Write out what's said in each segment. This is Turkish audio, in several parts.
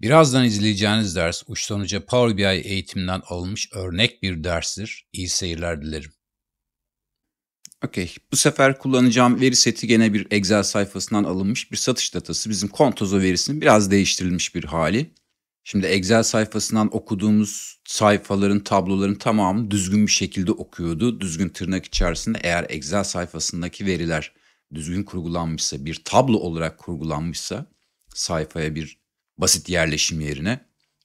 Birazdan izleyeceğiniz ders uçtan uca Power BI eğitiminden alınmış örnek bir derstir. İyi seyirler dilerim. Okey. Bu sefer kullanacağım veri seti gene bir Excel sayfasından alınmış bir satış datası. Bizim kontozo verisinin biraz değiştirilmiş bir hali. Şimdi Excel sayfasından okuduğumuz sayfaların, tabloların tamamı düzgün bir şekilde okuyordu. Düzgün tırnak içerisinde eğer Excel sayfasındaki veriler düzgün kurgulanmışsa, bir tablo olarak kurgulanmışsa sayfaya bir basit yerleşim yerine.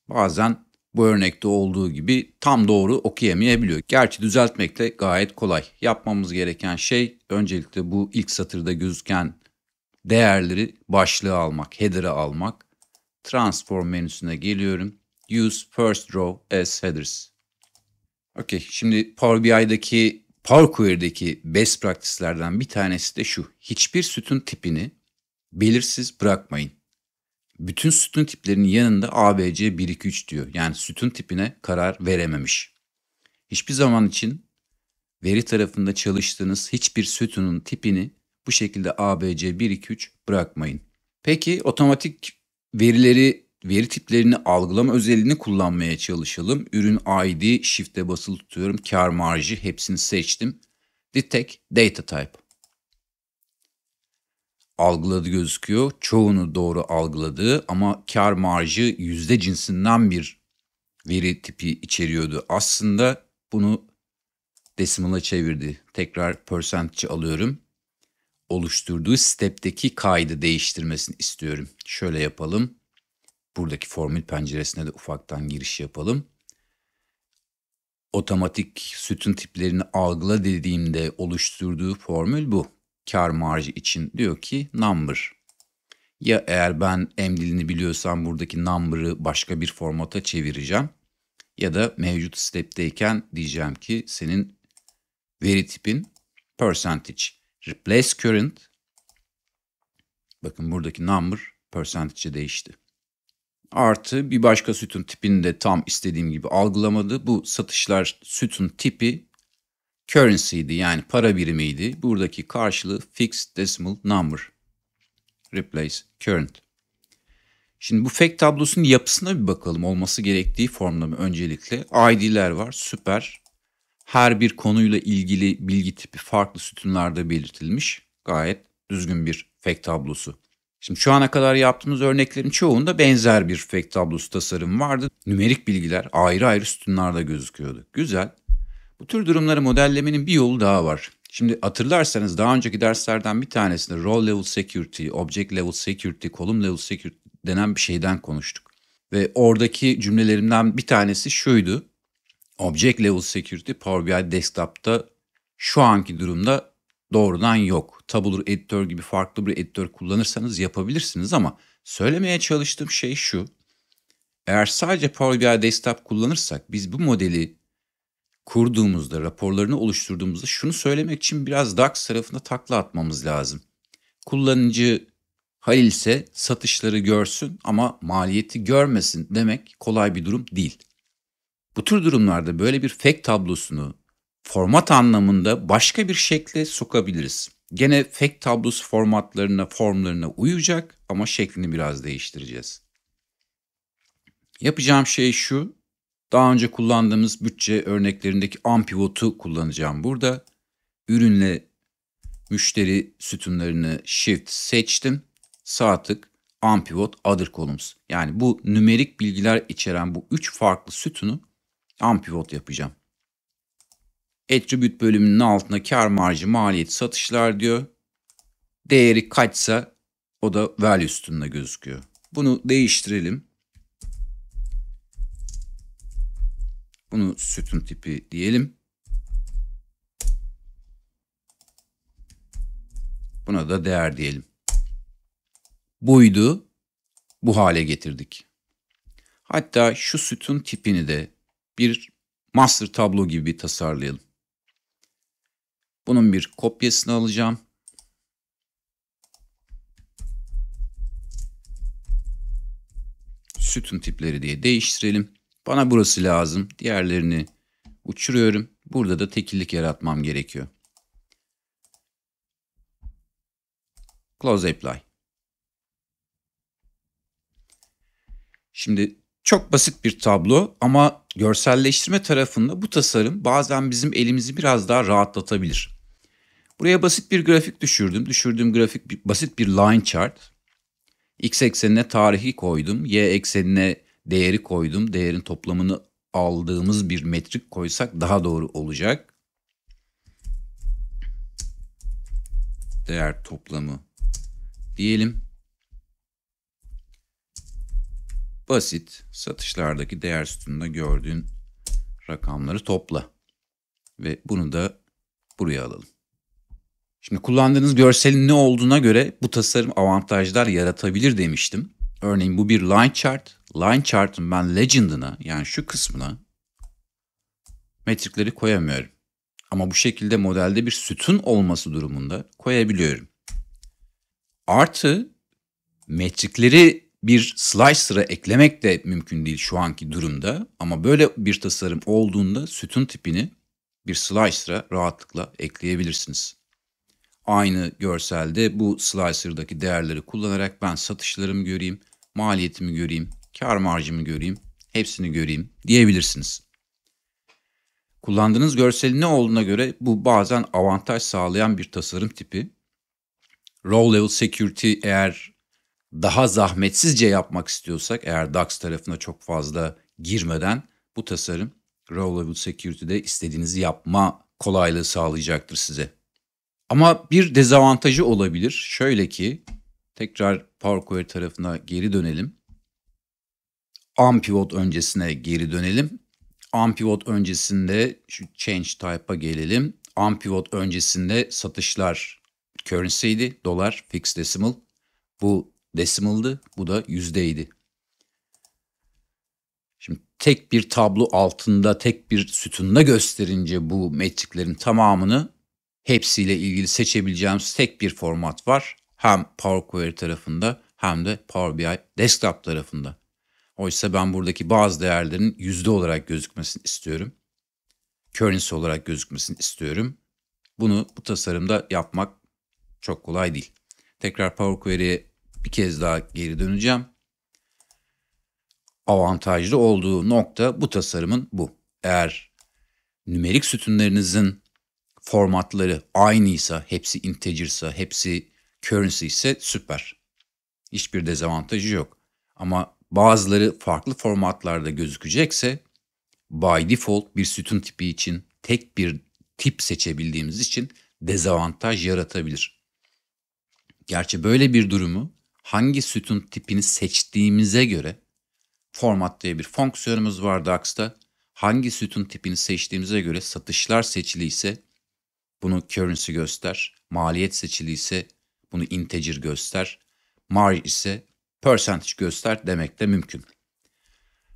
Bazen bu örnekte olduğu gibi tam doğru okuyamayabiliyor. Gerçi düzeltmek de gayet kolay. Yapmamız gereken şey öncelikle bu ilk satırda gözüken değerleri başlığa almak, header'a almak. Transform menüsüne geliyorum. Use first row as headers. Okey, şimdi Power BI'daki Power Query'deki best practice'lerden bir tanesi de şu. Hiçbir sütun tipini belirsiz bırakmayın bütün sütun tiplerinin yanında ABC 1 2 3 diyor. Yani sütun tipine karar verememiş. Hiçbir zaman için veri tarafında çalıştığınız hiçbir sütunun tipini bu şekilde ABC 1 2 3 bırakmayın. Peki otomatik verileri veri tiplerini algılama özelliğini kullanmaya çalışalım. Ürün ID shift'e basılı tutuyorum. Kar marjı hepsini seçtim. Detect data type algıladı gözüküyor. Çoğunu doğru algıladı ama kar marjı yüzde cinsinden bir veri tipi içeriyordu. Aslında bunu desimala çevirdi. Tekrar percentçi alıyorum. Oluşturduğu stepteki kaydı değiştirmesini istiyorum. Şöyle yapalım. Buradaki formül penceresine de ufaktan giriş yapalım. Otomatik sütun tiplerini algıla dediğimde oluşturduğu formül bu kar marjı için diyor ki number. Ya eğer ben M dilini biliyorsam buradaki number'ı başka bir formata çevireceğim. Ya da mevcut step'teyken diyeceğim ki senin veri tipin percentage. Replace current. Bakın buradaki number percentage'e değişti. Artı bir başka sütun tipini de tam istediğim gibi algılamadı. Bu satışlar sütun tipi currency'di yani para birimiydi. Buradaki karşılığı fixed decimal number. Replace current. Şimdi bu fact tablosunun yapısına bir bakalım. Olması gerektiği formda mı öncelikle? ID'ler var. Süper. Her bir konuyla ilgili bilgi tipi farklı sütunlarda belirtilmiş. Gayet düzgün bir fact tablosu. Şimdi şu ana kadar yaptığımız örneklerin çoğunda benzer bir fact tablosu tasarım vardı. Nümerik bilgiler ayrı ayrı sütunlarda gözüküyordu. Güzel. Bu tür durumları modellemenin bir yolu daha var. Şimdi hatırlarsanız daha önceki derslerden bir tanesinde role level security, object level security, column level security denen bir şeyden konuştuk. Ve oradaki cümlelerimden bir tanesi şuydu. Object level security Power BI desktop'ta şu anki durumda doğrudan yok. Tabular editör gibi farklı bir editör kullanırsanız yapabilirsiniz ama söylemeye çalıştığım şey şu. Eğer sadece Power BI desktop kullanırsak biz bu modeli kurduğumuzda, raporlarını oluşturduğumuzda şunu söylemek için biraz DAX tarafına takla atmamız lazım. Kullanıcı Halil ise satışları görsün ama maliyeti görmesin demek kolay bir durum değil. Bu tür durumlarda böyle bir fake tablosunu format anlamında başka bir şekle sokabiliriz. Gene fake tablosu formatlarına, formlarına uyacak ama şeklini biraz değiştireceğiz. Yapacağım şey şu, daha önce kullandığımız bütçe örneklerindeki amp pivotu kullanacağım burada. Ürünle müşteri sütunlarını shift seçtim. Sağ tık amp pivot other columns. Yani bu nümerik bilgiler içeren bu üç farklı sütunu amp pivot yapacağım. Attribute bölümünün altına kar marjı, maliyet, satışlar diyor. Değeri kaçsa o da value sütununa gözüküyor. Bunu değiştirelim. Bunu sütun tipi diyelim. Buna da değer diyelim. Buydu. Bu hale getirdik. Hatta şu sütun tipini de bir master tablo gibi tasarlayalım. Bunun bir kopyasını alacağım. Sütun tipleri diye değiştirelim. Bana burası lazım. Diğerlerini uçuruyorum. Burada da tekillik yaratmam gerekiyor. Close apply. Şimdi çok basit bir tablo ama görselleştirme tarafında bu tasarım bazen bizim elimizi biraz daha rahatlatabilir. Buraya basit bir grafik düşürdüm. Düşürdüğüm grafik basit bir line chart. X eksenine tarihi koydum. Y eksenine değeri koydum. Değerin toplamını aldığımız bir metrik koysak daha doğru olacak. Değer toplamı diyelim. Basit satışlardaki değer sütununda gördüğün rakamları topla. Ve bunu da buraya alalım. Şimdi kullandığınız görselin ne olduğuna göre bu tasarım avantajlar yaratabilir demiştim. Örneğin bu bir line chart line chart'ın ben legend'ına yani şu kısmına metrikleri koyamıyorum. Ama bu şekilde modelde bir sütun olması durumunda koyabiliyorum. Artı metrikleri bir slicer'a eklemek de mümkün değil şu anki durumda. Ama böyle bir tasarım olduğunda sütun tipini bir slicer'a rahatlıkla ekleyebilirsiniz. Aynı görselde bu slicer'daki değerleri kullanarak ben satışlarımı göreyim, maliyetimi göreyim, kar marjımı göreyim, hepsini göreyim diyebilirsiniz. Kullandığınız görselin ne olduğuna göre bu bazen avantaj sağlayan bir tasarım tipi. Row level security eğer daha zahmetsizce yapmak istiyorsak eğer DAX tarafına çok fazla girmeden bu tasarım Row level security'de istediğinizi yapma kolaylığı sağlayacaktır size. Ama bir dezavantajı olabilir. Şöyle ki tekrar Power Query tarafına geri dönelim arm pivot öncesine geri dönelim. Arm pivot öncesinde şu change type'a gelelim. Arm pivot öncesinde satışlar currency'ydi. Dolar, fixed decimal. Bu decimal'dı. Bu da yüzdeydi. Şimdi tek bir tablo altında, tek bir sütunda gösterince bu metriklerin tamamını hepsiyle ilgili seçebileceğimiz tek bir format var. Hem Power Query tarafında hem de Power BI Desktop tarafında. Oysa ben buradaki bazı değerlerin yüzde olarak gözükmesini istiyorum. Currency olarak gözükmesini istiyorum. Bunu bu tasarımda yapmak çok kolay değil. Tekrar Power Query'e bir kez daha geri döneceğim. Avantajlı olduğu nokta bu tasarımın bu. Eğer nümerik sütunlarınızın formatları aynıysa, hepsi integer'sa, hepsi currency ise süper. Hiçbir dezavantajı yok. Ama bazıları farklı formatlarda gözükecekse by default bir sütun tipi için tek bir tip seçebildiğimiz için dezavantaj yaratabilir. Gerçi böyle bir durumu hangi sütun tipini seçtiğimize göre format diye bir fonksiyonumuz vardı Dax'ta. Hangi sütun tipini seçtiğimize göre satışlar seçiliyse bunu currency göster, maliyet seçiliyse bunu integer göster, mar ise percentage göster demek de mümkün.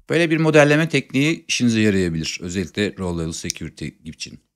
Böyle bir modelleme tekniği işinize yarayabilir. Özellikle Roll Level Security için.